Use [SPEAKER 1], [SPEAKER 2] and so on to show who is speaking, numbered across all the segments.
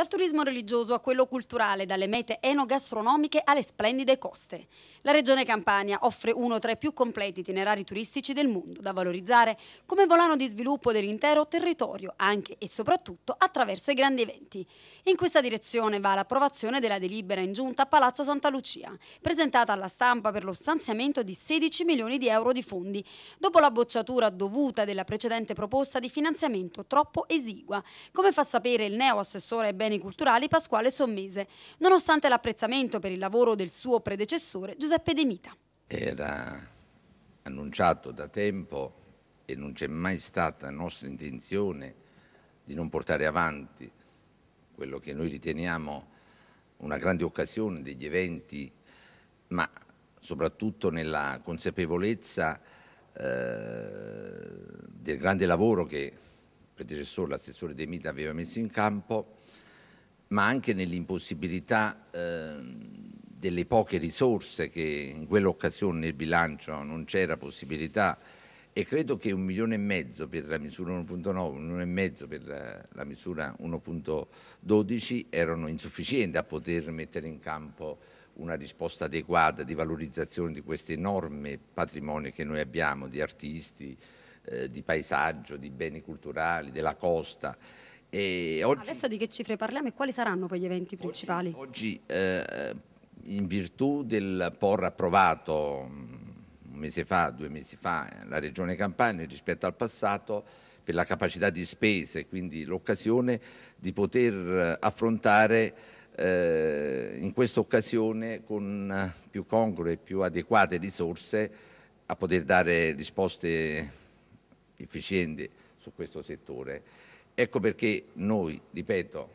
[SPEAKER 1] Dal turismo religioso a quello culturale, dalle mete enogastronomiche alle splendide coste. La regione Campania offre uno tra i più completi itinerari turistici del mondo, da valorizzare come volano di sviluppo dell'intero territorio, anche e soprattutto attraverso i grandi eventi. In questa direzione va l'approvazione della delibera in giunta a Palazzo Santa Lucia, presentata alla stampa per lo stanziamento di 16 milioni di euro di fondi, dopo la bocciatura dovuta della precedente proposta di finanziamento troppo esigua, come fa sapere il neo assessore Ben beni culturali Pasquale Sommese, nonostante l'apprezzamento per il lavoro del suo predecessore Giuseppe De Mita.
[SPEAKER 2] Era annunciato da tempo e non c'è mai stata nostra intenzione di non portare avanti quello che noi riteniamo una grande occasione degli eventi, ma soprattutto nella consapevolezza eh, del grande lavoro che il predecessore, l'assessore De Mita, aveva messo in campo ma anche nell'impossibilità eh, delle poche risorse che in quell'occasione nel bilancio non c'era possibilità e credo che un milione e mezzo per la misura 1.9, un milione e mezzo per la misura 1.12 erano insufficienti a poter mettere in campo una risposta adeguata di valorizzazione di questo enorme patrimonio che noi abbiamo di artisti, eh, di paesaggio, di beni culturali, della costa Oggi, Adesso
[SPEAKER 1] di che cifre parliamo e quali saranno poi gli eventi principali?
[SPEAKER 2] Oggi, oggi eh, in virtù del POR approvato mm, un mese fa, due mesi fa, eh, la Regione Campania rispetto al passato per la capacità di spese, quindi l'occasione di poter eh, affrontare eh, in questa occasione con eh, più congrue e più adeguate risorse a poter dare risposte efficienti su questo settore. Ecco perché noi, ripeto,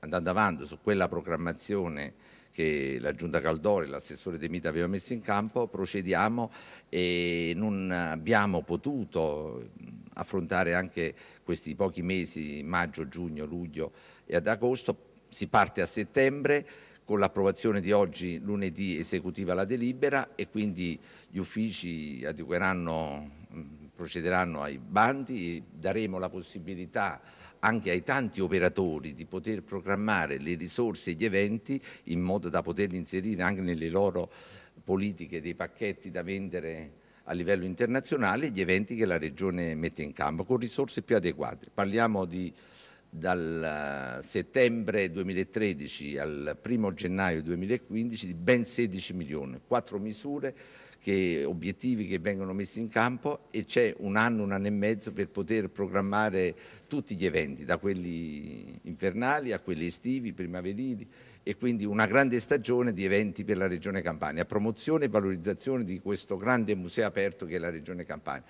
[SPEAKER 2] andando avanti su quella programmazione che la Giunta Caldori, l'assessore De Mita aveva messo in campo, procediamo e non abbiamo potuto affrontare anche questi pochi mesi, maggio, giugno, luglio e ad agosto, si parte a settembre con l'approvazione di oggi lunedì esecutiva la delibera e quindi gli uffici adegueranno procederanno ai bandi e daremo la possibilità anche ai tanti operatori di poter programmare le risorse e gli eventi in modo da poterli inserire anche nelle loro politiche dei pacchetti da vendere a livello internazionale gli eventi che la Regione mette in campo con risorse più adeguate. Parliamo di dal eh, settembre 2013 al 1 gennaio 2015 di ben 16 milioni, quattro misure, che, obiettivi che vengono messi in campo e c'è un anno, un anno e mezzo per poter programmare tutti gli eventi, da quelli invernali a quelli estivi, primaverili e quindi una grande stagione di eventi per la Regione Campania, promozione e valorizzazione di questo grande museo aperto che è la Regione Campania.